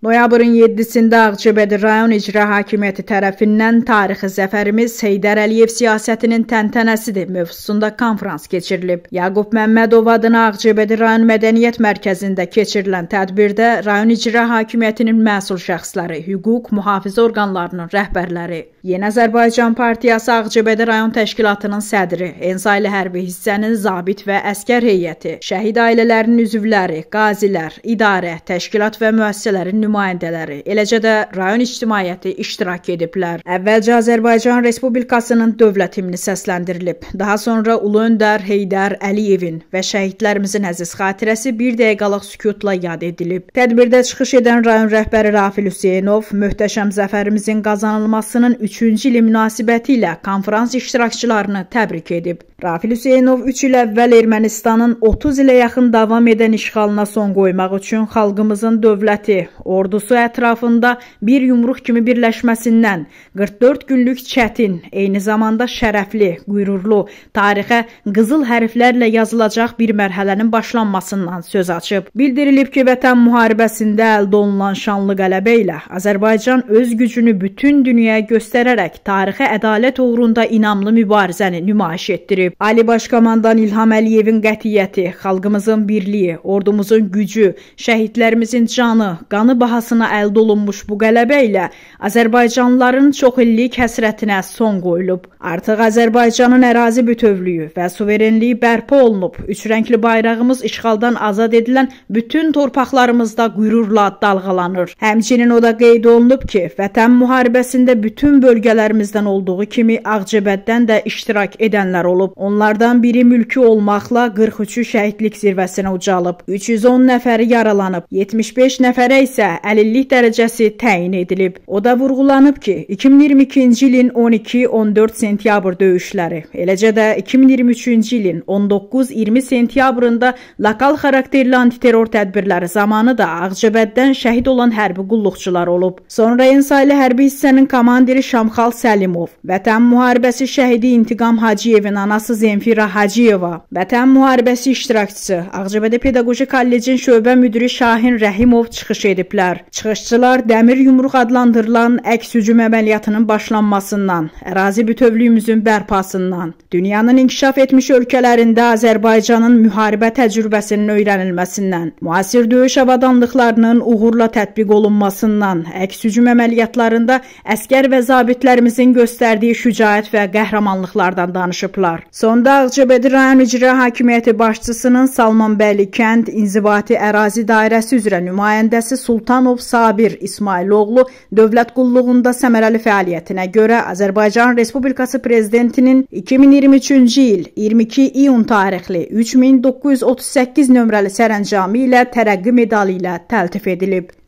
Noyabrın 7-də Ağcabədi rayon icra hakimiyyəti tərəfindən tarixi zəfərimiz Heydər Əliyev siyasətinin təntənəsidir mövzusunda konfrans keçirilib. Yaqub Məmmədov adına Ağcabədi rayon mədəniyyət mərkəzində keçirilən tədbirdə rayon icra hakimiyyətinin məsul şəxsləri, hüquq mühafizə orqanlarının rəhbərləri, Yeni Azərbaycan Partiyası Ağcabədi rayon təşkilatının sədri, Ensaylı hərbi hissənin zabit və əskər heyəti, şəhid ailələrinin üzvləri, qazilər, idarə, təşkilat və müəssisələrin nümayəndələri nümayəndələri, eləcə də rayon ictimaiyyəti iştirak ediblər. Əvvəlcə Azərbaycan Respublikasının dövlət himni səsləndirilib. Daha sonra Ulu Öndər Heydər Əliyevin və şəhidlərimizin əziz xatirəsi 1 dəqiqəlik sükutla yad edilib. Tədbirdə çıxış edən rayon rəhbəri Rafil Hüseynov möhtəşəm zəfərimizin qazanılmasının 3-cü ili münasibəti ilə konfrans iştirakçılarını təbrik edib. Rafil Hüseynov 3 il əvvəl Ermənistanın 30 ilə yaxın davam edən işğalına son qoymaq üçün xalqımızın dövləti, ordu ordusu ətrafında bir yumruq kimi birləşməsindən 44 günlük çətin, eyni zamanda şərəfli, qürurlu, tarixə qızıl hərflərlə yazılacaq bir mərhələnin başlanmasından söz açıb. Bildirilib ki, Vətən müharibəsində əldə olunan şanlı qələbə ilə Azərbaycan öz gücünü bütün dünyaya göstərərək tarixə ədalət uğrunda inamlı mübarizəni nümayiş etdirib. Ali Baş Komandan İlham Əliyevin qətiyyəti, xalqımızın birliyi, ordumuzun gücü, şəhidlərimizin canı, qanı bahar bahasına əldə olunmuş bu qələbə ilə Azərbaycanlıların çoxillik həsrətinə son qoyulub. Artıq Azərbaycanın ərazi bütövlüyü və suverenliyi bərpa olunub. Üçrəngli bayrağımız işğaldan azad edilən bütün torpaqlarımızda qürurla dalğalanır. Həmçinin o da qeyd olunub ki, Vətən müharibəsində bütün bölgələrimizdən olduğu kimi Ağcəbəddən də iştirak edənlər olub. Onlardan biri mülki olmaqla 43-ü şəhidlik zirvəsinə ucalıb. 310 nəfəri yaralanıb, 75 nəfərə isə əlillik dərəcəsi təyin edilib. O da vurğulanıb ki, 2022-ci ilin 12-14 sentyabr döyüşləri, eləcə də 2023-cü ilin 19-20 sentyabrında lokal xarakterli antiterror tədbirləri zamanı da Ağcabədidən şəhid olan hərbi qulluqçular olub. Sonra Ensaylı hərbi hissənin komandiri Şamxal Səlimov, Vətən müharibəsi şəhidi İntiqam Hacıyevin anası Zenfira Hacıyeva, Vətən müharibəsi iştirakçısı Ağcabədi Pedaqoji Kollecin şöbə müdiri Şahin Rəhimov çıxış ediblər çıxışlar. Çıxışçılar dəmir yumruq adlandırılan əks hücum əməliyyatının başlanmasından, ərazi bütövlüyümüzün bərpasından, dünyanın inkişaf etmiş ölkələrində Azərbaycanın müharibə təcrübəsinin öyrənilməsindən, müasir döyüş avadanlıqlarının uğurla tətbiq olunmasından, əks hücum əməliyyatlarında əskər və zabitlərimizin göstərdiyi şücaət və qəhrəmanlıqlardan danışıblar. Sonda Ağcabədi rayon icra hakimiyyəti başçısının Salmanbəli kənd inzibati ərazi dairəsi üzrə nümayəndəsi Sultan Həsənov Sabir İsmailoğlu dövlət qulluğunda səmərəli fəaliyyətinə görə Azərbaycan Respublikası prezidentinin 2023-cü il 22 iyun tarixli 3938 nömrəli sərəncamı ilə tərəqqi medalı ilə təltif edilib.